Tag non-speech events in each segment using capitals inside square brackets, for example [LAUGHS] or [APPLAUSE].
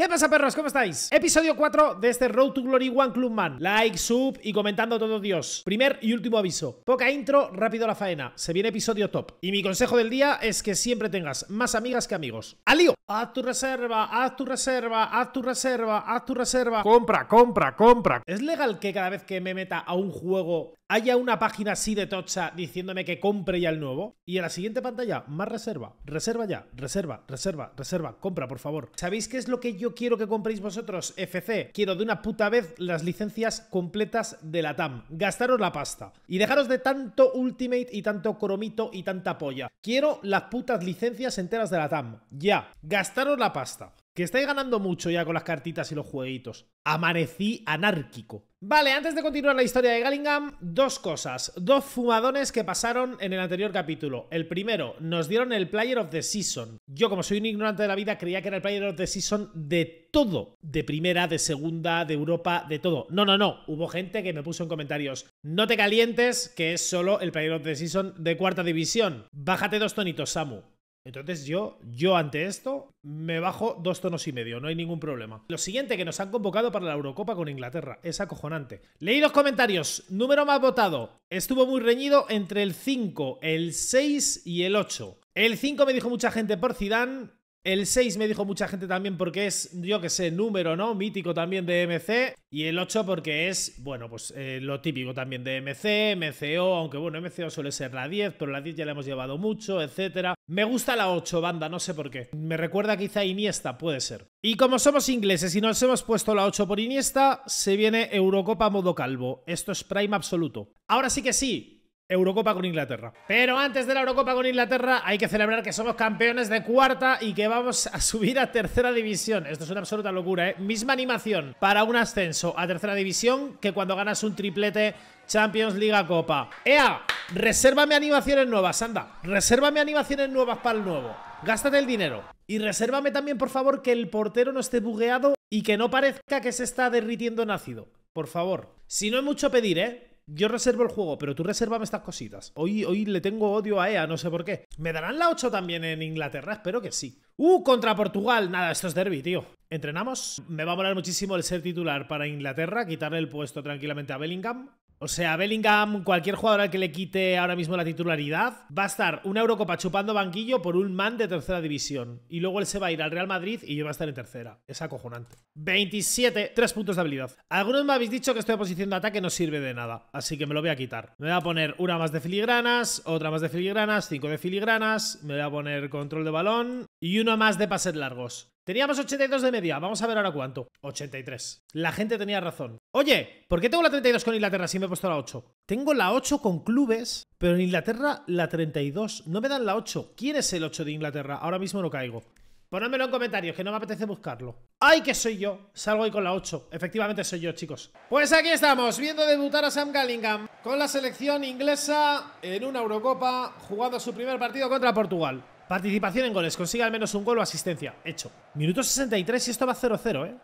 ¿Qué pasa, perros? ¿Cómo estáis? Episodio 4 de este Road to Glory One Club Man. Like, sub y comentando todos Dios. Primer y último aviso. Poca intro, rápido la faena. Se viene episodio top. Y mi consejo del día es que siempre tengas más amigas que amigos. ¡Alío! Haz tu reserva, haz tu reserva, haz tu reserva, haz tu reserva. Compra, compra, compra. ¿Es legal que cada vez que me meta a un juego haya una página así de tocha diciéndome que compre ya el nuevo. Y en la siguiente pantalla, más reserva, reserva ya, reserva, reserva, reserva, compra, por favor. ¿Sabéis qué es lo que yo quiero que compréis vosotros, FC? Quiero de una puta vez las licencias completas de la TAM. Gastaros la pasta. Y dejaros de tanto Ultimate y tanto cromito y tanta polla. Quiero las putas licencias enteras de la TAM. Ya. Gastaros la pasta que estáis ganando mucho ya con las cartitas y los jueguitos. Amanecí anárquico. Vale, antes de continuar la historia de Gallingham, dos cosas. Dos fumadones que pasaron en el anterior capítulo. El primero, nos dieron el Player of the Season. Yo, como soy un ignorante de la vida, creía que era el Player of the Season de todo. De primera, de segunda, de Europa, de todo. No, no, no. Hubo gente que me puso en comentarios, no te calientes, que es solo el Player of the Season de cuarta división. Bájate dos tonitos, Samu. Entonces yo, yo ante esto me bajo dos tonos y medio, no hay ningún problema. Lo siguiente que nos han convocado para la Eurocopa con Inglaterra, es acojonante. Leí los comentarios, número más votado, estuvo muy reñido entre el 5, el 6 y el 8. El 5 me dijo mucha gente por Zidane, el 6 me dijo mucha gente también porque es, yo que sé, número, ¿no? Mítico también de MC. Y el 8 porque es, bueno, pues eh, lo típico también de MC, MCO, aunque bueno, MCO suele ser la 10, pero la 10 ya la hemos llevado mucho, etcétera. Me gusta la 8, banda, no sé por qué. Me recuerda quizá a Iniesta, puede ser. Y como somos ingleses y nos hemos puesto la 8 por Iniesta, se viene Eurocopa modo calvo. Esto es prime absoluto. Ahora sí que sí, Eurocopa con Inglaterra. Pero antes de la Eurocopa con Inglaterra hay que celebrar que somos campeones de cuarta y que vamos a subir a tercera división. Esto es una absoluta locura, ¿eh? Misma animación para un ascenso a tercera división que cuando ganas un triplete Champions Liga Copa. ¡Ea! Resérvame animaciones nuevas, anda. Resérvame animaciones nuevas para el nuevo. Gástate el dinero. Y resérvame también, por favor, que el portero no esté bugueado y que no parezca que se está derritiendo en ácido. Por favor. Si no es mucho pedir, ¿eh? yo reservo el juego, pero tú resérvame estas cositas. Hoy, hoy le tengo odio a EA, no sé por qué. ¿Me darán la 8 también en Inglaterra? Espero que sí. ¡Uh! Contra Portugal. Nada, esto es derby, tío. Entrenamos. Me va a molar muchísimo el ser titular para Inglaterra, quitarle el puesto tranquilamente a Bellingham. O sea, Bellingham, cualquier jugador al que le quite ahora mismo la titularidad, va a estar una Eurocopa chupando banquillo por un man de tercera división. Y luego él se va a ir al Real Madrid y yo va a estar en tercera. Es acojonante. 27, 3 puntos de habilidad. Algunos me habéis dicho que estoy posición de ataque no sirve de nada, así que me lo voy a quitar. Me voy a poner una más de filigranas, otra más de filigranas, cinco de filigranas, me voy a poner control de balón y uno más de pases largos. Teníamos 82 de media, vamos a ver ahora cuánto. 83. La gente tenía razón. Oye, ¿por qué tengo la 32 con Inglaterra si me he puesto la 8? Tengo la 8 con clubes, pero en Inglaterra la 32. No me dan la 8. ¿Quién es el 8 de Inglaterra? Ahora mismo no caigo. Ponedmelo en comentarios, que no me apetece buscarlo. ¡Ay, que soy yo! Salgo ahí con la 8. Efectivamente soy yo, chicos. Pues aquí estamos, viendo debutar a Sam Gallingham con la selección inglesa en una Eurocopa, jugando su primer partido contra Portugal. Participación en goles. Consigue al menos un gol o asistencia. Hecho. Minuto 63 y esto va 0-0, ¿eh?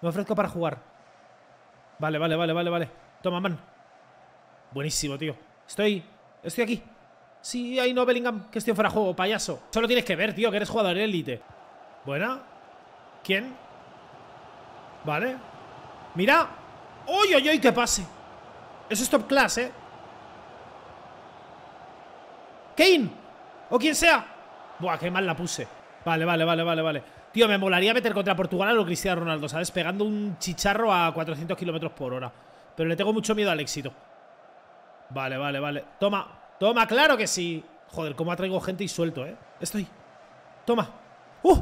Me ofrezco para jugar. Vale, vale, vale, vale, vale. Toma, man. Buenísimo, tío. Estoy... Estoy aquí. Sí, ahí no, Bellingham. Que estoy fuera de juego, payaso. Solo tienes que ver, tío, que eres jugador élite. Buena. ¿Quién? Vale. Mira. ¡Uy, uy, uy! uy qué pase! Eso es top class, ¿eh? ¡Kane! ¡O quien sea! Buah, qué mal la puse. Vale, vale, vale, vale, vale. Tío, me molaría meter contra Portugal a lo Cristiano Ronaldo, ¿sabes? Pegando un chicharro a 400 kilómetros por hora. Pero le tengo mucho miedo al éxito. Vale, vale, vale. Toma, toma, claro que sí. Joder, cómo atraigo gente y suelto, ¿eh? Estoy. Toma. ¡Uh!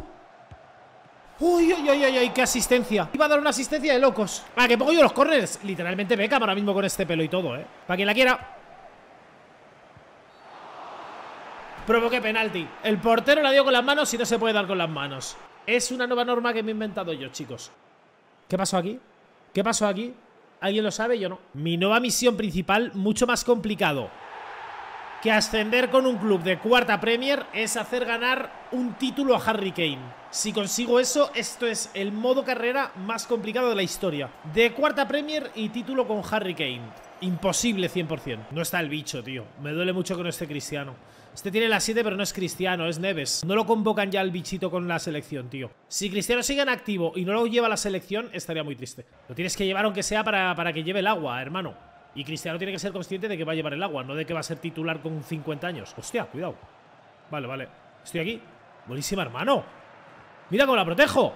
¡Uy, uy, uy, uy! uy qué asistencia! Iba a dar una asistencia de locos. Ah, que pongo yo los corners. Literalmente Beckham ahora mismo con este pelo y todo, ¿eh? Para quien la quiera. Provoqué penalti. El portero la dio con las manos y no se puede dar con las manos. Es una nueva norma que me he inventado yo, chicos. ¿Qué pasó aquí? ¿Qué pasó aquí? ¿Alguien lo sabe? Yo no. Mi nueva misión principal, mucho más complicado. Que ascender con un club de cuarta Premier es hacer ganar un título a Harry Kane. Si consigo eso, esto es el modo carrera más complicado de la historia. De cuarta Premier y título con Harry Kane. Imposible 100%. No está el bicho, tío. Me duele mucho que no esté Cristiano. Este tiene la 7, pero no es Cristiano, es Neves. No lo convocan ya al bichito con la selección, tío. Si Cristiano sigue en activo y no lo lleva la selección, estaría muy triste. Lo tienes que llevar aunque sea para, para que lleve el agua, hermano. Y Cristiano tiene que ser consciente de que va a llevar el agua, no de que va a ser titular con 50 años. Hostia, cuidado. Vale, vale. Estoy aquí. Buenísima, hermano. Mira cómo la protejo.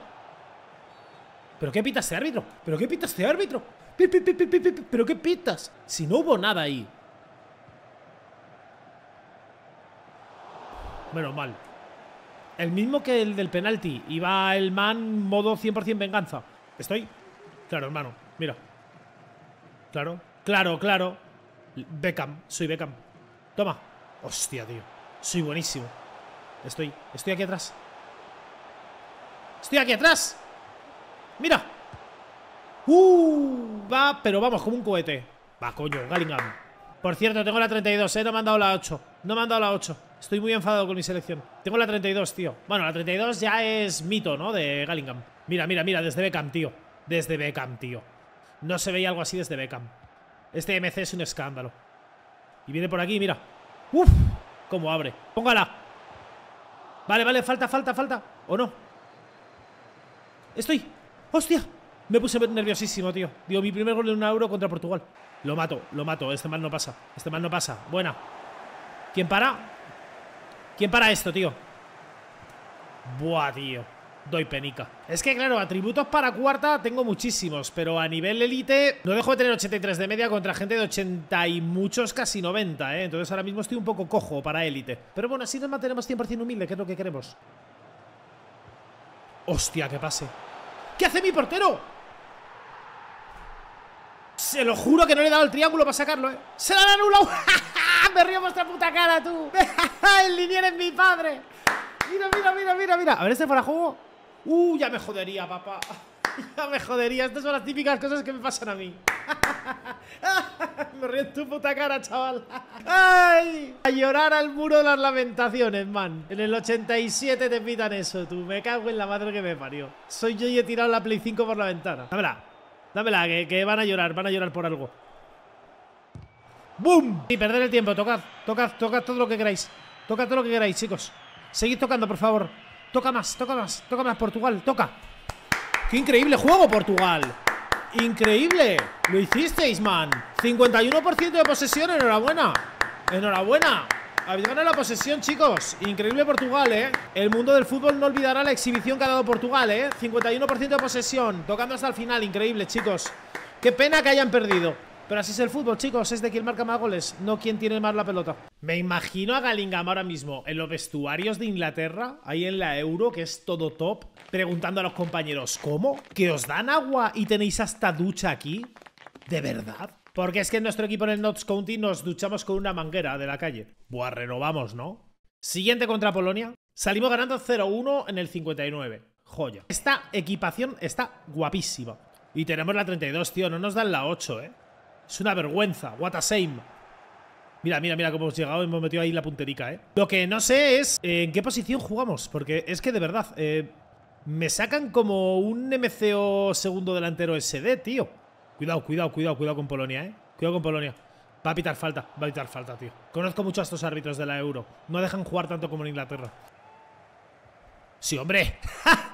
¿Pero qué pita este árbitro? ¿Pero qué pitas este árbitro? ¿Pero qué pitas? Si no hubo nada ahí. Menos mal. El mismo que el del penalti. Iba el man modo 100% venganza. ¿Estoy? Claro, hermano. Mira. Claro. Claro, claro. Beckham. Soy Beckham. Toma. Hostia, tío. Soy buenísimo. Estoy. Estoy aquí atrás. Estoy aquí atrás. Mira. Uh, va, pero vamos, como un cohete. Va, coño, Gallingham. Por cierto, tengo la 32, ¿eh? No me han dado la 8. No me han dado la 8. Estoy muy enfadado con mi selección. Tengo la 32, tío. Bueno, la 32 ya es mito, ¿no? De Gallingham. Mira, mira, mira, desde Beckham, tío. Desde Beckham, tío. No se veía algo así desde Beckham. Este MC es un escándalo. Y viene por aquí, mira. ¡Uf! Cómo abre. ¡Póngala! Vale, vale, falta, falta, falta. ¿O no? Estoy. ¡Hostia! Me puse nerviosísimo, tío. Digo, mi primer gol de un euro contra Portugal. Lo mato, lo mato. Este mal no pasa. Este mal no pasa. Buena. ¿Quién para? ¿Quién para esto, tío? Buah, tío Doy penica Es que claro, atributos para cuarta tengo muchísimos Pero a nivel élite, no dejo de tener 83 de media Contra gente de 80 y muchos casi 90, ¿eh? Entonces ahora mismo estoy un poco cojo para élite Pero bueno, así nos mantenemos 100% humilde Que es lo que queremos Hostia, que pase ¿Qué hace mi portero? Se lo juro que no le he dado el triángulo para sacarlo, ¿eh? ¡Se la han anulado! [LAUGHS] Me río vuestra puta cara, tú. [LAUGHS] el Linier es mi padre. Mira, mira, mira, mira, mira. A ver, este fuera juego. Uh, ya me jodería, papá. [LAUGHS] ya me jodería. Estas son las típicas cosas que me pasan a mí. [LAUGHS] me río en tu puta cara, chaval. a llorar al muro de las lamentaciones, man. En el 87 te invitan eso, tú. Me cago en la madre que me parió. Soy yo y he tirado la Play 5 por la ventana. Dámela. Dámela, que, que van a llorar, van a llorar por algo. ¡Bum! Y perder el tiempo, tocad, tocad, tocad todo lo que queráis. Tocad todo lo que queráis, chicos. Seguid tocando, por favor. Toca más, toca más, toca más, Portugal, toca. ¡Qué increíble juego, Portugal! ¡Increíble! Lo hicisteis, man. 51% de posesión, enhorabuena. Enhorabuena. Habéis ganado la posesión, chicos. Increíble Portugal, ¿eh? El mundo del fútbol no olvidará la exhibición que ha dado Portugal, ¿eh? 51% de posesión, tocando hasta el final. Increíble, chicos. Qué pena que hayan perdido. Pero así es el fútbol, chicos. Es de quien marca más goles, no quien tiene más la pelota. Me imagino a Galingam ahora mismo en los vestuarios de Inglaterra, ahí en la Euro, que es todo top, preguntando a los compañeros, ¿cómo? ¿Que os dan agua y tenéis hasta ducha aquí? ¿De verdad? Porque es que en nuestro equipo en el Notts County nos duchamos con una manguera de la calle. Buah, renovamos, ¿no? Siguiente contra Polonia. Salimos ganando 0-1 en el 59. Joya. Esta equipación está guapísima. Y tenemos la 32, tío. No nos dan la 8, ¿eh? Es una vergüenza. What a shame. Mira, mira, mira cómo hemos llegado. y Hemos metido ahí la punterica, ¿eh? Lo que no sé es eh, en qué posición jugamos. Porque es que, de verdad, eh, me sacan como un MCO segundo delantero SD, tío. Cuidado, cuidado, cuidado, cuidado con Polonia, ¿eh? Cuidado con Polonia. Va a pitar falta, va a pitar falta, tío. Conozco mucho a estos árbitros de la Euro. No dejan jugar tanto como en Inglaterra. Sí, hombre.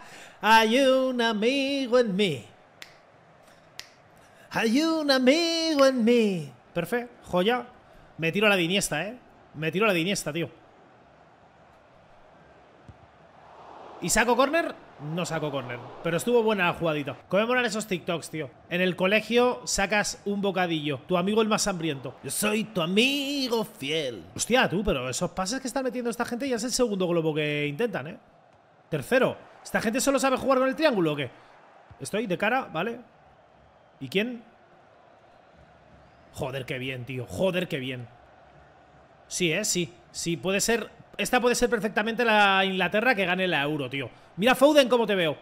[LAUGHS] Hay un amigo en mí. Hay un amigo en mí. Perfecto, joya. Me tiro a la diniesta, ¿eh? Me tiro a la diniesta, tío. ¿Y saco corner? No saco corner. Pero estuvo buena la jugadita. Conmemorar esos TikToks, tío. En el colegio sacas un bocadillo. Tu amigo el más hambriento. Yo soy tu amigo fiel. Hostia, tú, pero esos pases que está metiendo esta gente ya es el segundo globo que intentan, ¿eh? Tercero. ¿Esta gente solo sabe jugar con el triángulo o qué? Estoy de cara, ¿vale? ¿Y quién? Joder, qué bien, tío. Joder, qué bien. Sí, ¿eh? Sí. Sí, puede ser... Esta puede ser perfectamente la Inglaterra que gane la Euro, tío. Mira Fouden, cómo te veo.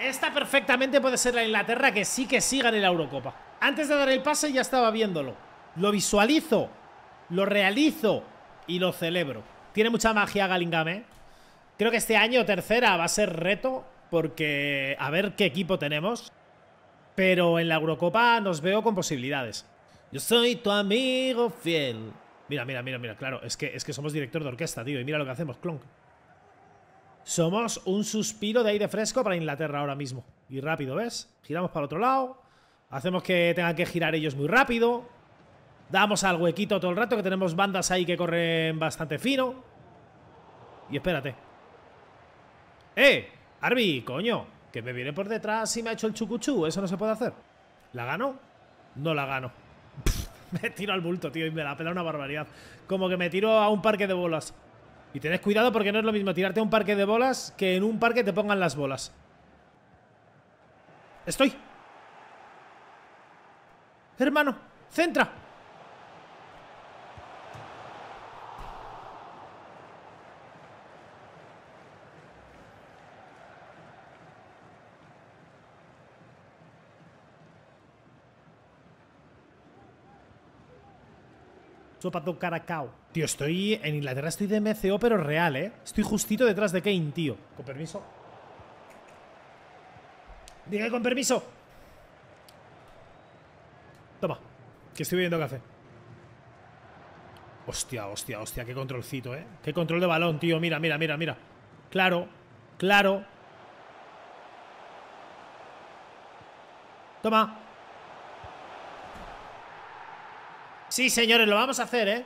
Esta perfectamente puede ser la Inglaterra que sí que sí gane la Eurocopa. Antes de dar el pase ya estaba viéndolo. Lo visualizo, lo realizo y lo celebro. Tiene mucha magia Galingame. ¿eh? Creo que este año tercera va a ser reto porque a ver qué equipo tenemos, pero en la Eurocopa nos veo con posibilidades. Yo soy tu amigo fiel. Mira, mira, mira, mira, claro, es que, es que somos director de orquesta, tío, y mira lo que hacemos, clonk. Somos un suspiro de aire fresco para Inglaterra ahora mismo. Y rápido, ¿ves? Giramos para el otro lado, hacemos que tengan que girar ellos muy rápido, damos al huequito todo el rato, que tenemos bandas ahí que corren bastante fino. Y espérate. ¡Eh! Arby, coño, que me viene por detrás y me ha hecho el chucuchú. Eso no se puede hacer. ¿La gano? No la gano. [LAUGHS] me tiro al bulto, tío, y me la pela una barbaridad. Como que me tiro a un parque de bolas. Y tenés cuidado porque no es lo mismo tirarte a un parque de bolas que en un parque te pongan las bolas. Estoy. Hermano, centra. pato Caracao. Tío, estoy en Inglaterra, estoy de MCO, pero real, ¿eh? Estoy justito detrás de Kane, tío. Con permiso. Diga con permiso. Toma, que estoy bebiendo café. Hostia, hostia, hostia, qué controlcito, ¿eh? Qué control de balón, tío. Mira, mira, mira, mira. Claro, claro. Toma. Sí, señores, lo vamos a hacer, ¿eh?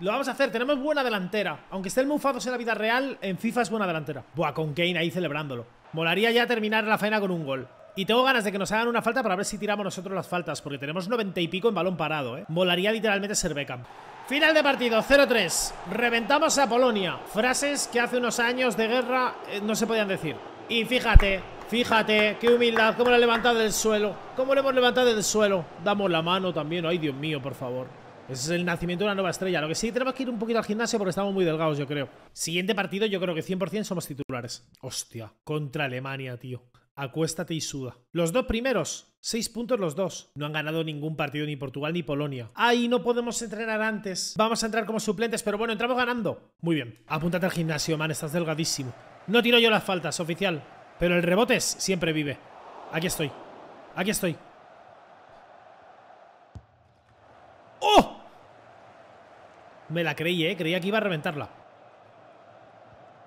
Lo vamos a hacer, tenemos buena delantera Aunque esté el Mufados en la vida real, en FIFA es buena delantera Buah, con Kane ahí celebrándolo Molaría ya terminar la faena con un gol y tengo ganas de que nos hagan una falta para ver si tiramos nosotros las faltas, porque tenemos 90 y pico en balón parado, ¿eh? Molaría literalmente ser Beckham. Final de partido, 0-3. Reventamos a Polonia. Frases que hace unos años de guerra eh, no se podían decir. Y fíjate, fíjate, qué humildad, cómo la ha levantado del suelo. Cómo lo hemos levantado del suelo. Damos la mano también, ay Dios mío, por favor. Ese es el nacimiento de una nueva estrella. Lo que sí, tenemos que ir un poquito al gimnasio porque estamos muy delgados, yo creo. Siguiente partido, yo creo que 100% somos titulares. Hostia, contra Alemania, tío. Acuéstate y suda. Los dos primeros, seis puntos los dos. No han ganado ningún partido ni Portugal ni Polonia. ¡Ay, no podemos entrenar antes! Vamos a entrar como suplentes, pero bueno, entramos ganando. Muy bien. Apúntate al gimnasio, man, estás delgadísimo. No tiro yo las faltas, oficial. Pero el rebote siempre vive. Aquí estoy. Aquí estoy. ¡Oh! Me la creí, ¿eh? Creía que iba a reventarla.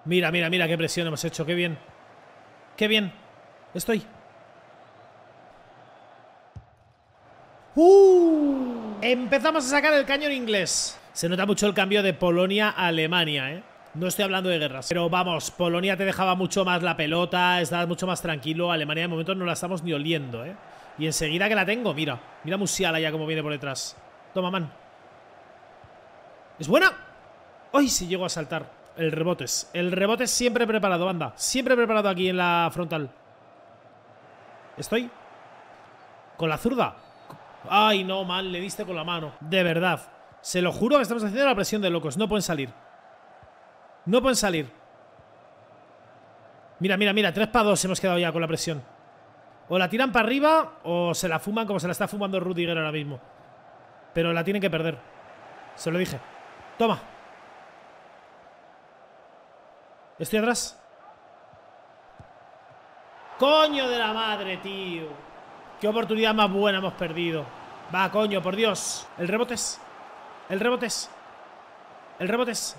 Mira, mira, mira qué presión hemos hecho. Qué bien. Qué bien. Estoy. ¡Uh! Empezamos a sacar el cañón inglés. Se nota mucho el cambio de Polonia a Alemania, ¿eh? No estoy hablando de guerras. Pero vamos, Polonia te dejaba mucho más la pelota, estabas mucho más tranquilo. Alemania de momento no la estamos ni oliendo, ¿eh? Y enseguida que la tengo, mira. Mira Musiala ya como viene por detrás. Toma, man. ¡Es buena! ¡Ay! si llego a saltar. El rebote es. El rebote siempre preparado, Anda Siempre preparado aquí en la frontal. Estoy. Con la zurda. Ay, no, mal Le diste con la mano. De verdad. Se lo juro que estamos haciendo la presión de locos. No pueden salir. No pueden salir. Mira, mira, mira. Tres para dos hemos quedado ya con la presión. O la tiran para arriba o se la fuman como se la está fumando Rudiger ahora mismo. Pero la tienen que perder. Se lo dije. Toma. Estoy atrás. Coño de la madre, tío. Qué oportunidad más buena hemos perdido. Va, coño, por Dios. El rebotes. El rebotes. El rebotes.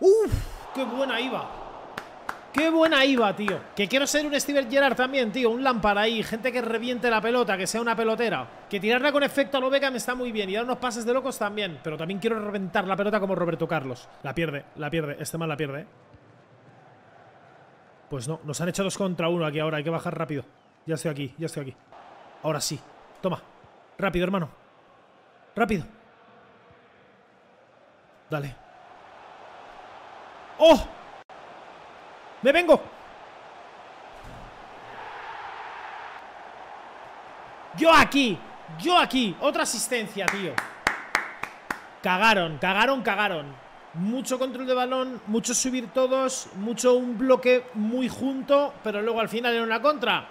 ¡Uf! ¡Qué buena iba! ¡Qué buena iba, tío! Que quiero ser un Steven Gerrard también, tío. Un lámpara ahí, gente que reviente la pelota, que sea una pelotera. Que tirarla con efecto a lo me está muy bien. Y dar unos pases de locos también. Pero también quiero reventar la pelota como Roberto Carlos. La pierde, la pierde. Este mal la pierde, ¿eh? Pues no, nos han hecho dos contra uno aquí ahora. Hay que bajar rápido. Ya estoy aquí, ya estoy aquí. Ahora sí. Toma. Rápido, hermano. Rápido. Dale. ¡Oh! me vengo. Yo aquí, yo aquí. Otra asistencia, tío. Cagaron, cagaron, cagaron. Mucho control de balón, mucho subir todos, mucho un bloque muy junto, pero luego al final era una contra.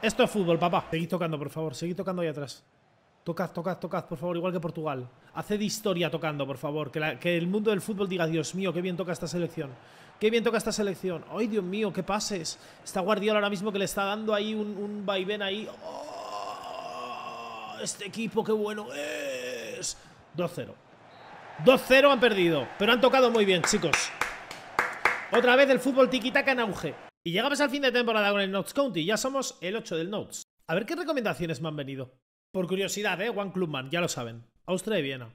Esto es fútbol, papá. Seguid tocando, por favor. Seguid tocando ahí atrás. Tocad, tocad, tocad, por favor, igual que Portugal. Haced historia tocando, por favor. Que, que el mundo del fútbol diga, Dios mío, qué bien toca esta selección qué bien toca esta selección. Ay, Dios mío, qué pases. Está Guardiola ahora mismo que le está dando ahí un, vaivén ahí. ¡Oh! este equipo, qué bueno es. 2-0. 2-0 han perdido, pero han tocado muy bien, chicos. Otra vez el fútbol tiquitaca en auge. Y llegamos al fin de temporada con el Notes County. Ya somos el 8 del Notes. A ver qué recomendaciones me han venido. Por curiosidad, ¿eh? Juan Clubman, ya lo saben. Austria y Viena.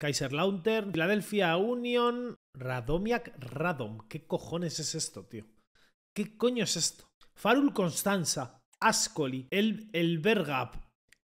Kaiser Kaiserlautern, Philadelphia Union, Radomiak Radom. ¿Qué cojones es esto, tío? ¿Qué coño es esto? Farul Constanza, Ascoli, El, el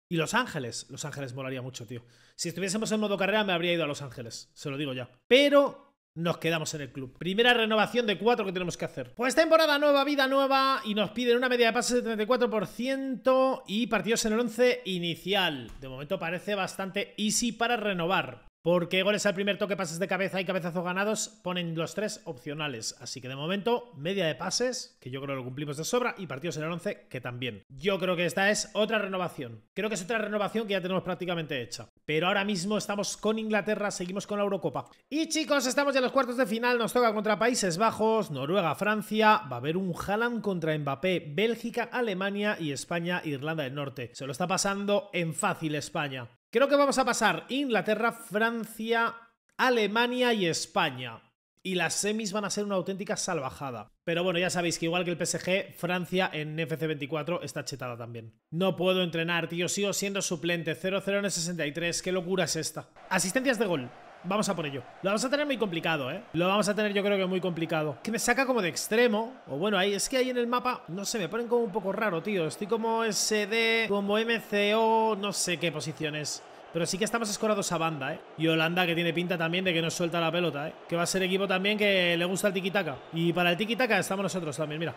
y Los Ángeles. Los Ángeles molaría mucho, tío. Si estuviésemos en modo carrera me habría ido a Los Ángeles, se lo digo ya. Pero nos quedamos en el club. Primera renovación de cuatro que tenemos que hacer. Pues temporada nueva, vida nueva y nos piden una media de pases de 34% y partidos en el 11 inicial. De momento parece bastante easy para renovar. Porque goles al primer toque, pases de cabeza y cabezazos ganados ponen los tres opcionales. Así que de momento, media de pases, que yo creo que lo cumplimos de sobra, y partidos en el 11, que también. Yo creo que esta es otra renovación. Creo que es otra renovación que ya tenemos prácticamente hecha. Pero ahora mismo estamos con Inglaterra, seguimos con la Eurocopa. Y chicos, estamos ya en los cuartos de final, nos toca contra Países Bajos, Noruega, Francia, va a haber un Haaland contra Mbappé, Bélgica, Alemania y España, Irlanda del Norte. Se lo está pasando en fácil España. Creo que vamos a pasar Inglaterra, Francia, Alemania y España. Y las semis van a ser una auténtica salvajada. Pero bueno, ya sabéis que igual que el PSG, Francia en FC24 está chetada también. No puedo entrenar, tío. Sigo siendo suplente. 0-0 en el 63. ¿Qué locura es esta? Asistencias de gol. Vamos a por ello. Lo vamos a tener muy complicado, ¿eh? Lo vamos a tener yo creo que muy complicado. Que me saca como de extremo. O bueno, ahí es que ahí en el mapa, no sé, me ponen como un poco raro, tío. Estoy como SD, como MCO, no sé qué posiciones. Pero sí que estamos escorados a banda, ¿eh? Y Holanda que tiene pinta también de que nos suelta la pelota, ¿eh? Que va a ser equipo también que le gusta el tiki-taka. Y para el tiki-taka estamos nosotros también, mira.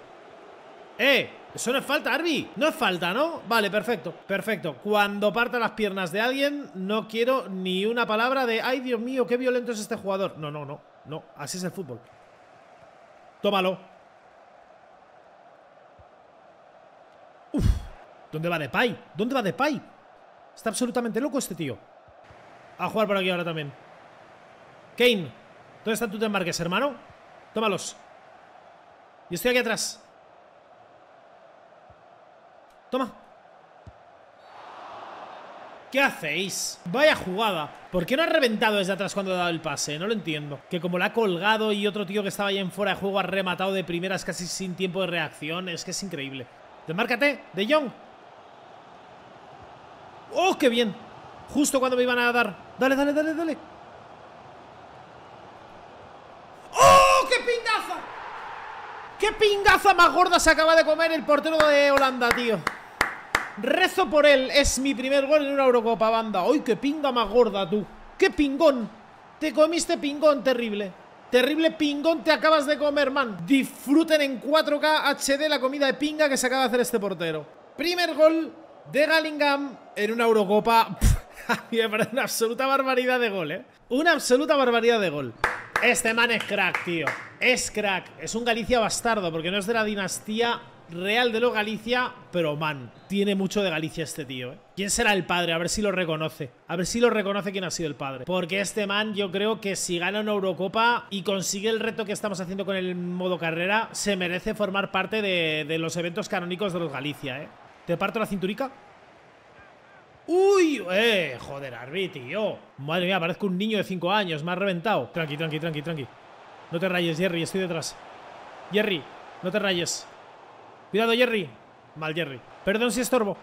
¡Eh! Eso no es falta, Arby. No es falta, ¿no? Vale, perfecto. Perfecto. Cuando parta las piernas de alguien, no quiero ni una palabra de ¡Ay, Dios mío, qué violento es este jugador! No, no, no. No, así es el fútbol. Tómalo. Uf. ¿Dónde va Depay? ¿Dónde va Depay? Está absolutamente loco este tío. A jugar por aquí ahora también. Kane. ¿Dónde están tus desmarques, hermano? Tómalos. Y estoy aquí atrás. Toma. ¿Qué hacéis? Vaya jugada. ¿Por qué no ha reventado desde atrás cuando ha dado el pase? No lo entiendo. Que como la ha colgado y otro tío que estaba ahí en fuera de juego ha rematado de primeras casi sin tiempo de reacción. Es que es increíble. Demárcate, De Jong. ¡Oh, qué bien! Justo cuando me iban a dar. Dale, dale, dale, dale. ¡Qué pingaza más gorda se acaba de comer el portero de Holanda, tío! Rezo por él, es mi primer gol en una Eurocopa, banda. ¡Uy, qué pinga más gorda, tú! ¡Qué pingón! Te comiste pingón terrible. Terrible pingón te acabas de comer, man. Disfruten en 4K HD la comida de pinga que se acaba de hacer este portero. Primer gol de Gallingham en una Eurocopa. [LAUGHS] una absoluta barbaridad de gol, ¿eh? Una absoluta barbaridad de gol. Este man es crack, tío es crack. Es un Galicia bastardo, porque no es de la dinastía real de los Galicia, pero man, tiene mucho de Galicia este tío. ¿eh? ¿Quién será el padre? A ver si lo reconoce. A ver si lo reconoce quién ha sido el padre. Porque este man, yo creo que si gana una Eurocopa y consigue el reto que estamos haciendo con el modo carrera, se merece formar parte de, los eventos canónicos de los Galicia. ¿eh? ¿Te parto la cinturica? ¡Uy! ¡Eh! Joder, Arby, tío. Madre mía, parezco un niño de 5 años. Me ha reventado. Tranqui, tranqui, tranqui, tranqui. No te rayes, Jerry, estoy detrás. Jerry, no te rayes. Cuidado, Jerry. Mal, Jerry. Perdón si estorbo.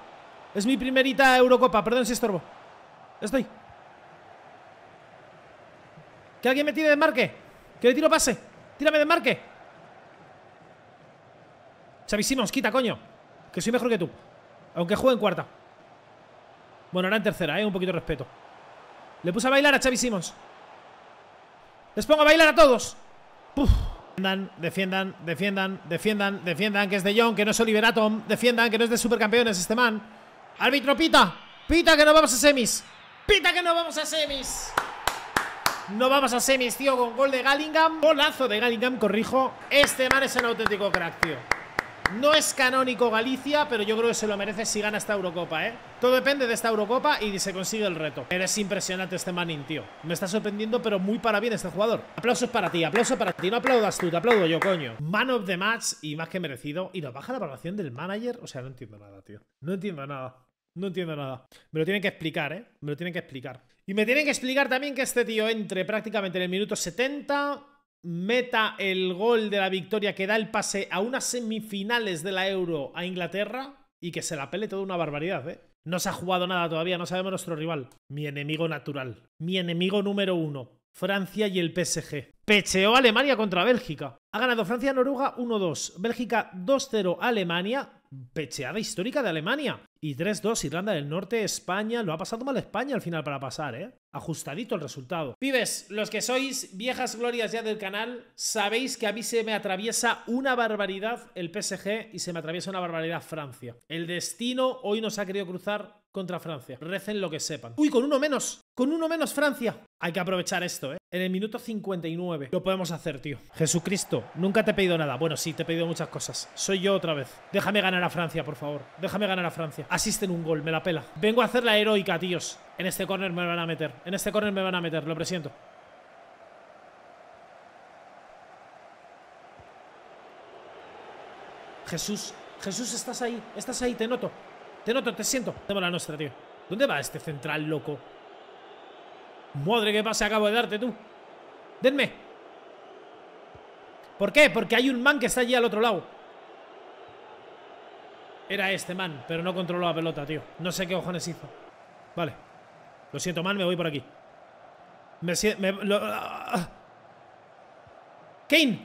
Es mi primerita Eurocopa, perdón si estorbo. Estoy. Que alguien me tire de marque. Que le tiro pase. Tírame de marque. Xavi quita, coño. Que soy mejor que tú. Aunque juegue en cuarta. Bueno, ahora en tercera, ¿eh? Un poquito de respeto. Le puse a bailar a Xavi Simons. Les pongo a bailar a todos. Defiendan, defiendan, defiendan, defiendan, defiendan, que es de John, que no es Oliver Atom defiendan, que no es de supercampeones este man. Árbitro, pita, pita que no vamos a semis, pita que no vamos a semis. No vamos a semis, tío, con gol de Gallingham, golazo de Gallingham, corrijo. Este man es un auténtico crack, tío. No es canónico Galicia, pero yo creo que se lo merece si gana esta Eurocopa, ¿eh? Todo depende de esta Eurocopa y se consigue el reto. Eres impresionante este manín, tío. Me está sorprendiendo, pero muy para bien este jugador. Aplausos para ti, aplausos para ti. No aplaudas tú, te aplaudo yo, coño. Man of the match y más que merecido. Y nos baja la valoración del manager. O sea, no entiendo nada, tío. No entiendo nada. No entiendo nada. Me lo tienen que explicar, ¿eh? Me lo tienen que explicar. Y me tienen que explicar también que este tío entre prácticamente en el minuto 70 meta el gol de la victoria que da el pase a unas semifinales de la Euro a Inglaterra y que se la pele toda una barbaridad, ¿eh? No se ha jugado nada todavía, no sabemos nuestro rival. Mi enemigo natural. Mi enemigo número uno. Francia y el PSG. Pecheó Alemania contra Bélgica. Ha ganado Francia-Noruega 1-2. Bélgica 2-0 Alemania. Pecheada histórica de Alemania. Y 3-2 Irlanda del Norte, España. Lo ha pasado mal España al final para pasar, ¿eh? Ajustadito el resultado. Pibes, los que sois viejas glorias ya del canal, sabéis que a mí se me atraviesa una barbaridad el PSG y se me atraviesa una barbaridad Francia. El destino hoy nos ha querido cruzar contra Francia. Recen lo que sepan. Uy, con uno menos. Con uno menos Francia. Hay que aprovechar esto, ¿eh? En el minuto 59. Lo podemos hacer, tío. Jesucristo, nunca te he pedido nada. Bueno, sí, te he pedido muchas cosas. Soy yo otra vez. Déjame ganar a Francia, por favor. Déjame ganar a Francia asisten un gol, me la pela. Vengo a hacer la heroica, tíos. En este corner me van a meter. En este corner me van a meter, lo presiento. Jesús, Jesús, estás ahí, estás ahí, te noto. Te noto, te siento. Tengo la nuestra, tío. ¿Dónde va este central, loco? Madre, qué pasa? acabo de darte, tú. Denme. ¿Por qué? Porque hay un man que está allí al otro lado. Era este, man, pero no controló la pelota, tío. No sé qué cojones hizo. Vale. Lo siento, mal, me voy por aquí. Me siento... Me, ah, ah, ah. ¡Kane!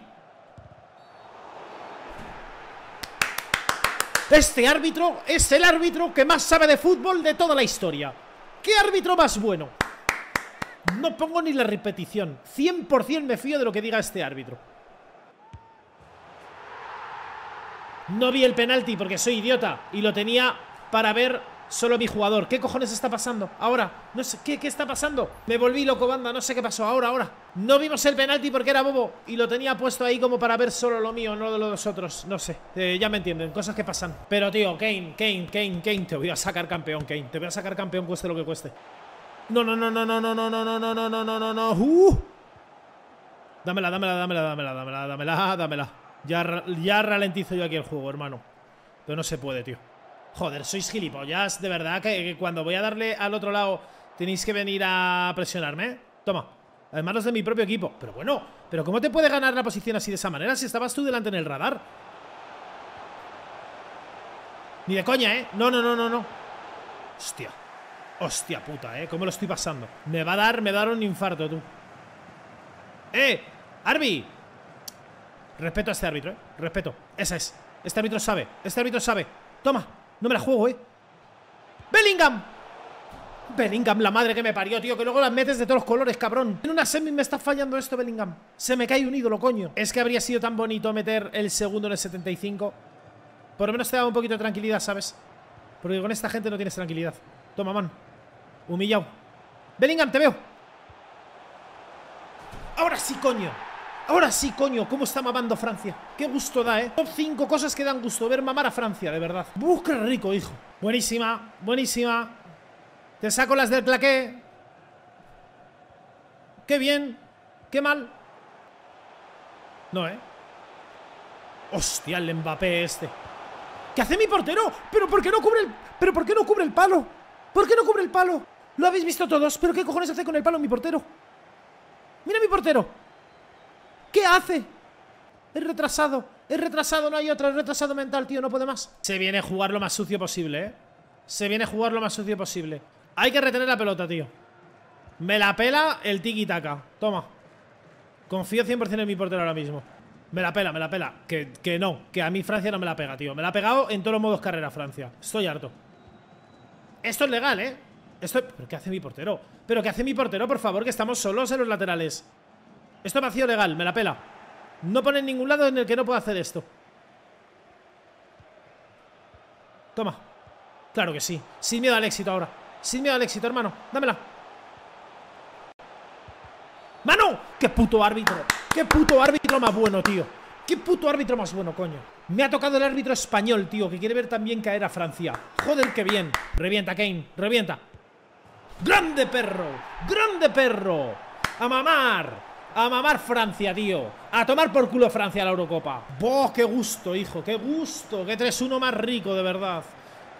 Este árbitro es el árbitro que más sabe de fútbol de toda la historia. ¿Qué árbitro más bueno? No pongo ni la repetición. 100% me fío de lo que diga este árbitro. No vi el penalti porque soy idiota y lo tenía para ver solo mi jugador. ¿Qué cojones está pasando? Ahora, no sé, ¿qué, está pasando? Me volví loco, banda, no sé qué pasó. Ahora, ahora. No vimos el penalti porque era bobo y lo tenía puesto ahí como para ver solo lo mío, no lo de los otros. No sé, ya me entienden, cosas que pasan. Pero, tío, Kane, Kane, Kane, Kane, te voy a sacar campeón, Kane. Te voy a sacar campeón, cueste lo que cueste. No, no, no, no, no, no, no, no, no, no, no, no, no, no. no no. Dámela, dámela, dámela, dámela, dámela, dámela, dámela. Ya, ralentizo yo aquí el juego, hermano. Pero no se puede, tío. Joder, sois gilipollas. De verdad que, cuando voy a darle al otro lado tenéis que venir a presionarme. ¿eh? Toma. Además los de mi propio equipo. Pero bueno, pero ¿cómo te puede ganar la posición así de esa manera si estabas tú delante en el radar? Ni de coña, ¿eh? No, no, no, no, no. Hostia. Hostia puta, ¿eh? ¿Cómo lo estoy pasando? Me va a dar, me va dar un infarto, tú. ¡Eh! ¡Arby! Respeto a este árbitro, ¿eh? Respeto. Esa es. Este árbitro sabe. Este árbitro sabe. Toma. No me la juego, ¿eh? ¡Bellingham! Bellingham, la madre que me parió, tío. Que luego las metes de todos los colores, cabrón. En una semi me está fallando esto, Bellingham. Se me cae un ídolo, coño. Es que habría sido tan bonito meter el segundo en el 75. Por lo menos te da un poquito de tranquilidad, ¿sabes? Porque con esta gente no tienes tranquilidad. Toma, man. Humillado. Bellingham, te veo. Ahora sí, coño. Ahora sí, coño, cómo está mamando Francia. Qué gusto da, ¿eh? Top 5 cosas que dan gusto ver mamar a Francia, de verdad. Busca rico, hijo. Buenísima, buenísima. Te saco las del claqué. Qué bien, qué mal. No, ¿eh? Hostia, el Mbappé este. ¿Qué hace mi portero? ¿Pero por qué no cubre el, ¿Pero por qué no cubre el palo? ¿Por qué no cubre el palo? Lo habéis visto todos, pero ¿qué cojones hace con el palo mi portero? ¡Mira mi portero! ¿Qué hace? Es retrasado. Es retrasado, no hay otra. Es retrasado mental, tío. No puede más. Se viene a jugar lo más sucio posible, ¿eh? Se viene a jugar lo más sucio posible. Hay que retener la pelota, tío. Me la pela el tiki-taka. Toma. Confío 100% en mi portero ahora mismo. Me la pela, me la pela. Que, no, que a mí Francia no me la pega, tío. Me la ha pegado en todos los modos carrera Francia. Estoy harto. Esto es legal, ¿eh? Esto... ¿Pero qué hace mi portero? ¿Pero qué hace mi portero, por favor? Que estamos solos en los laterales. Esto es vacío legal, me la pela. No pone en ningún lado en el que no pueda hacer esto. Toma. Claro que sí. Sin miedo al éxito ahora. Sin miedo al éxito, hermano. Dámela. ¡Mano! ¡Qué puto árbitro! ¡Qué puto árbitro más bueno, tío! ¡Qué puto árbitro más bueno, coño! Me ha tocado el árbitro español, tío, que quiere ver también caer a Francia. Joder, qué bien. Revienta, Kane. Revienta. ¡Grande perro! ¡Grande perro! ¡A mamar! A mamar Francia, tío. A tomar por culo Francia la Eurocopa. ¡Boh, qué gusto, hijo! ¡Qué gusto! ¡Qué 3-1 más rico, de verdad!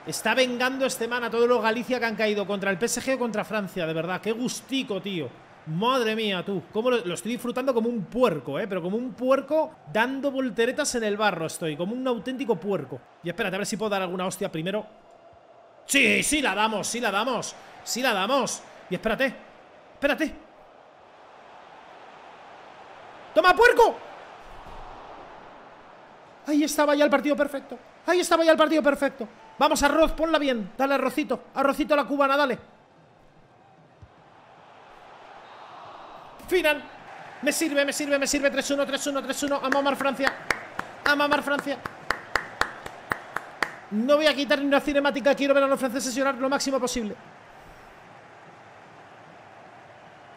Está vengando este man a todos los Galicia que han caído contra el PSG o contra Francia, de verdad. ¡Qué gustico, tío! Madre mía, tú. lo, estoy disfrutando como un puerco, ¿eh? Pero como un puerco dando volteretas en el barro estoy. Como un auténtico puerco. Y espérate, a ver si puedo dar alguna hostia primero. ¡Sí, sí la damos! ¡Sí la damos! ¡Sí la damos! Y espérate. ¡Espérate! ¡Toma, puerco! Ahí estaba ya el partido perfecto. Ahí estaba ya el partido perfecto. Vamos, arroz, ponla bien. Dale, arrocito. Arrocito a la cubana, dale. Final. Me sirve, me sirve, me sirve. 3-1, 3-1, 3-1. A mamar Francia. A mamar Francia. No voy a quitar ni una cinemática. Quiero ver a los franceses llorar lo máximo posible.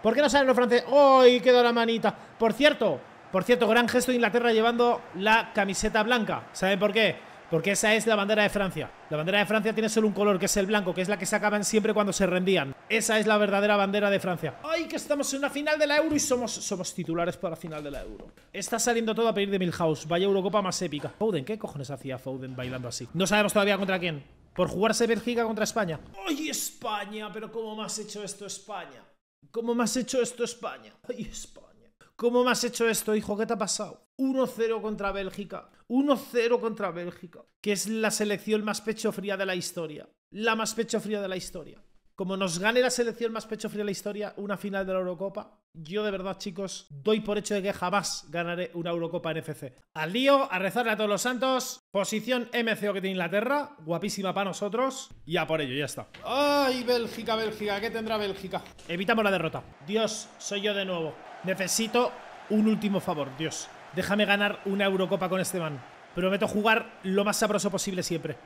¿Por qué no saben los franceses? ¡Ay, quedó la manita! Por cierto, por cierto, gran gesto de Inglaterra llevando la camiseta blanca. ¿Saben por qué? Porque esa es la bandera de Francia. La bandera de Francia tiene solo un color, que es el blanco, que es la que sacaban siempre cuando se rendían. Esa es la verdadera bandera de Francia. ¡Ay, que estamos en una final de la Euro y somos, somos titulares para la final de la Euro! Está saliendo todo a pedir de Milhouse. Vaya Eurocopa más épica. Foden, ¿qué cojones hacía Foden bailando así? No sabemos todavía contra quién. Por jugarse Bélgica contra España. ¡Ay, España! ¿Pero cómo me has hecho esto, España? ¿Cómo me has hecho esto, España? Ay, España. ¿Cómo me has hecho esto, hijo? ¿Qué te ha pasado? 1-0 contra Bélgica. 1-0 contra Bélgica. Que es la selección más pecho fría de la historia. La más pecho fría de la historia como nos gane la selección más pecho frío de la historia, una final de la Eurocopa, yo de verdad, chicos, doy por hecho de que jamás ganaré una Eurocopa FC. Al lío, a rezarle a todos los santos, posición MCO que tiene Inglaterra, guapísima para nosotros, y a por ello, ya está. ¡Ay, Bélgica, Bélgica! ¿Qué tendrá Bélgica? Evitamos la derrota. Dios, soy yo de nuevo. Necesito un último favor, Dios. Déjame ganar una Eurocopa con este man. Prometo jugar lo más sabroso posible siempre.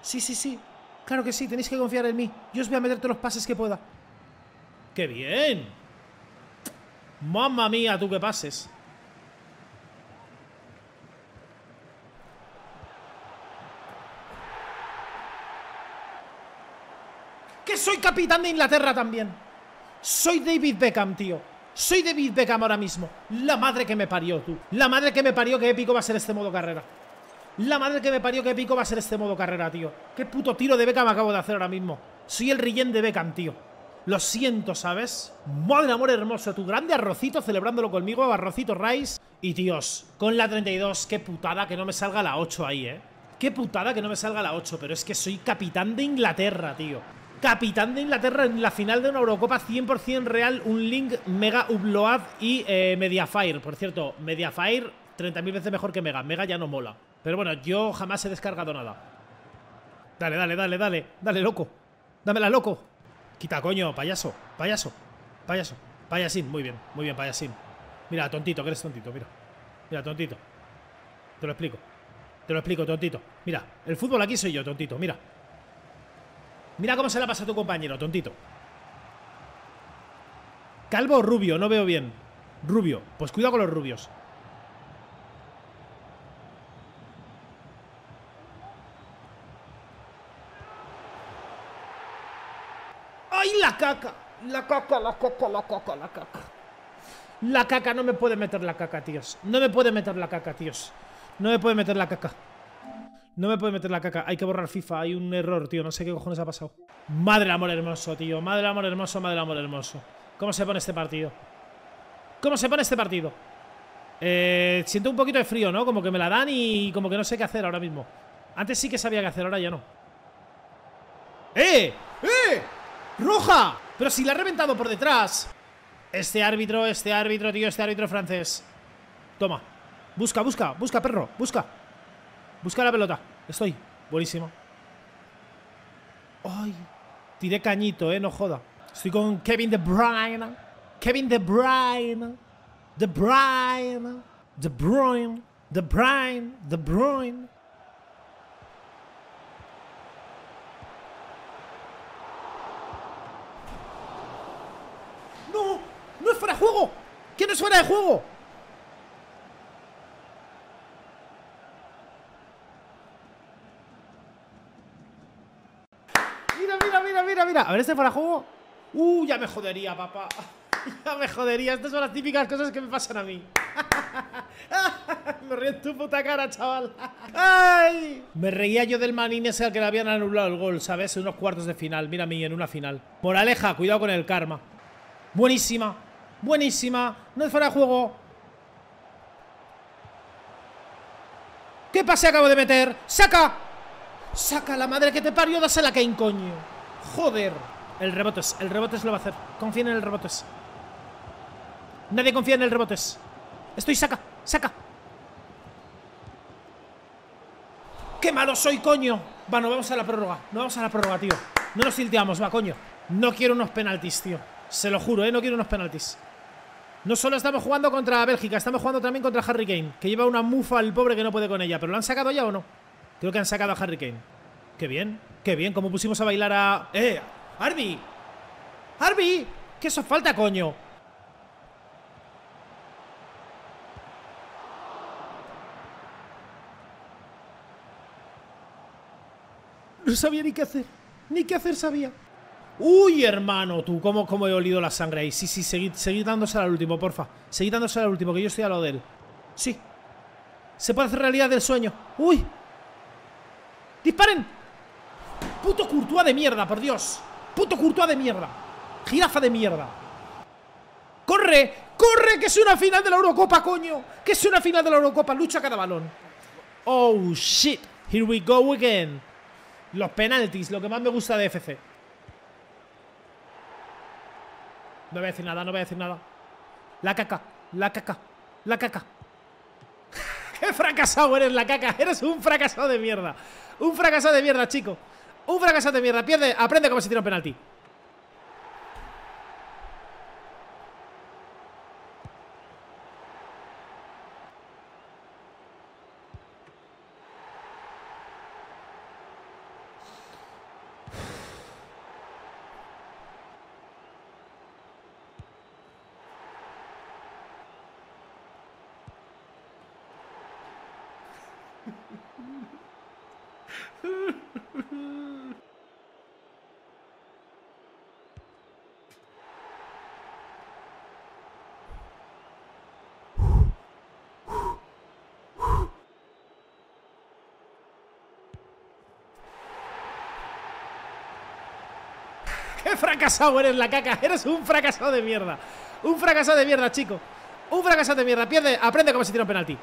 Sí, sí, sí. Claro que sí, tenéis que confiar en mí. Yo os voy a meter todos los pases que pueda. ¡Qué bien! ¡Mamma mía, tú que pases! ¡Que soy capitán de Inglaterra también! Soy David Beckham, tío. Soy David Beckham ahora mismo. La madre que me parió, tú. La madre que me parió, que épico va a ser este modo carrera. La madre que me parió, qué pico va a ser este modo carrera, tío. Qué puto tiro de Beckham acabo de hacer ahora mismo. Soy el Rillén de Beckham, tío. Lo siento, ¿sabes? Madre amor hermoso, tu grande arrocito celebrándolo conmigo, arrocito Rice. Y tíos, con la 32, qué putada que no me salga la 8 ahí, ¿eh? Qué putada que no me salga la 8, pero es que soy capitán de Inglaterra, tío. Capitán de Inglaterra en la final de una Eurocopa 100% real, un link Mega Upload y eh, Mediafire. Por cierto, Mediafire 30.000 veces mejor que Mega. Mega ya no mola. Pero bueno, yo jamás he descargado nada. Dale, dale, dale, dale. Dale, loco. Dámela, loco. Quita, coño, payaso. Payaso. Payaso. Payasín. Muy bien, muy bien, payasín. Mira, tontito, que eres tontito, mira. Mira, tontito. Te lo explico. Te lo explico, tontito. Mira, el fútbol aquí soy yo, tontito, mira. Mira cómo se la pasa a tu compañero, tontito. Calvo o rubio, no veo bien. Rubio. Pues cuidado con los rubios. caca, la caca, la caca, la caca. La caca, no me puede meter la caca, tíos. No me puede meter la caca, tíos. No me puede meter la caca. No me puede meter la caca. Hay que borrar FIFA. Hay un error, tío. No sé qué cojones ha pasado. Madre amor hermoso, tío. Madre amor hermoso, madre amor hermoso. ¿Cómo se pone este partido? ¿Cómo se pone este partido? Eh, siento un poquito de frío, ¿no? Como que me la dan y como que no sé qué hacer ahora mismo. Antes sí que sabía qué hacer, ahora ya no. ¡Eh! ¡Eh! ¡Roja! Pero si la ha reventado por detrás. Este árbitro, este árbitro, tío, este árbitro francés. Toma. Busca, busca, busca, perro, busca. Busca la pelota. Estoy. Buenísimo. Ay. Tiré cañito, eh, no joda. Estoy con Kevin De Bruyne. Kevin De Bruyne. De Bruyne. De Bruyne. De Bruyne. De Bruyne. es fuera de juego. Mira, mira, mira, mira, mira. A ver, este fuera de juego. Uh, ya me jodería, papá. [LAUGHS] Ya me jodería. Estas son las típicas cosas que me pasan a mí. [LAUGHS] me reí tu puta cara, chaval. [LAUGHS] ¡Ay! Me reía yo del manín ese al que le habían anulado el gol, ¿sabes? En unos cuartos de final. Mira a mí, en una final. Moraleja, cuidado con el karma. Buenísima. Buenísima. No es fuera de juego. ¿Qué pase acabo de meter? ¡Saca! ¡Saca la madre que te parió! ¡Dásela a Kane, coño! ¡Joder! El rebotes. El rebotes lo va a hacer. Confía en el rebotes. Nadie confía en el rebotes. Estoy saca. ¡Saca! ¡Qué malo soy, coño! bueno vamos a la prórroga. No vamos a la prórroga, tío. No nos tilteamos, va, coño. No quiero unos penaltis, tío. Se lo juro, ¿eh? No quiero unos penaltis. No solo estamos jugando contra Bélgica, estamos jugando también contra Harry Kane, que lleva una mufa al pobre que no puede con ella. ¿Pero lo han sacado ya o no? Creo que han sacado a Harry Kane. Qué bien, qué bien, como pusimos a bailar a... ¡Eh! ¡Harvey! ¡Harvey! ¿Qué eso falta, coño? No sabía ni qué hacer. Ni qué hacer sabía. Uy, hermano, tú, cómo, cómo he olido la sangre ahí. Sí, sí, seguid, seguid dándosela al último, porfa. Seguid dándosela al último, que yo estoy a lo de él. Sí. Se puede hacer realidad del sueño. ¡Uy! ¡Disparen! ¡Puto Courtois de mierda, por Dios! ¡Puto Courtois de mierda! ¡Jirafa de mierda! ¡Corre! ¡Corre! ¡Que es una final de la Eurocopa, coño! ¡Que es una final de la Eurocopa! ¡Lucha cada balón! ¡Oh, shit! Here we go again. Los penaltis, lo que más me gusta de FC. No voy a decir nada, no voy a decir nada. La caca, la caca, la caca. [LAUGHS] ¡Qué fracasado eres, la caca! Eres un fracasado de mierda. Un fracasado de mierda, chico. Un fracasado de mierda. Pierde, aprende cómo se tira un penalti. ¡Qué fracasado eres la caca! Eres un fracasado de mierda. Un fracasado de mierda, chico. Un fracasado de mierda. Pierde, aprende cómo se tira un penalti.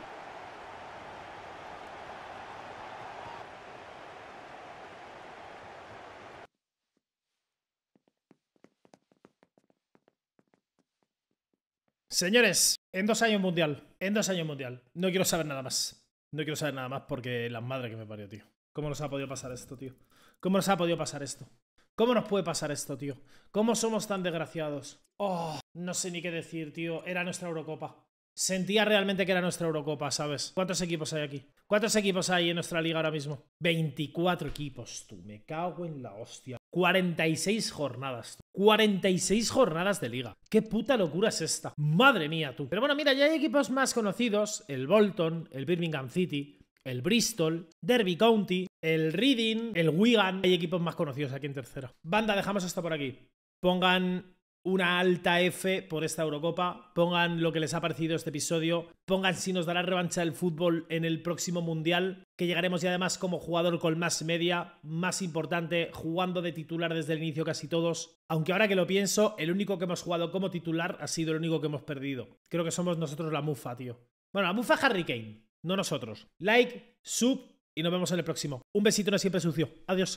Señores, en dos años mundial. En dos años mundial. No quiero saber nada más. No quiero saber nada más porque la madre que me parió, tío. ¿Cómo nos ha podido pasar esto, tío? ¿Cómo nos ha podido pasar esto? ¿Cómo nos puede pasar esto, tío? ¿Cómo somos tan desgraciados? Oh, no sé ni qué decir, tío. Era nuestra Eurocopa. Sentía realmente que era nuestra Eurocopa, ¿sabes? ¿Cuántos equipos hay aquí? ¿Cuántos equipos hay en nuestra liga ahora mismo? 24 equipos, tú. Me cago en la hostia. 46 jornadas. 46 jornadas de liga. ¡Qué puta locura es esta! ¡Madre mía, tú! Pero bueno, mira, ya hay equipos más conocidos. El Bolton, el Birmingham City, el Bristol, Derby County, el Reading, el Wigan. Hay equipos más conocidos aquí en tercera. Banda, dejamos esto por aquí. Pongan una alta F por esta Eurocopa. Pongan lo que les ha parecido este episodio. Pongan si nos dará revancha el fútbol en el próximo Mundial que llegaremos y además como jugador con más media, más importante, jugando de titular desde el inicio casi todos. Aunque ahora que lo pienso, el único que hemos jugado como titular ha sido el único que hemos perdido. Creo que somos nosotros la mufa, tío. Bueno, la mufa Harry Kane, no nosotros. Like, sub y nos vemos en el próximo. Un besito no siempre sucio. Adiós.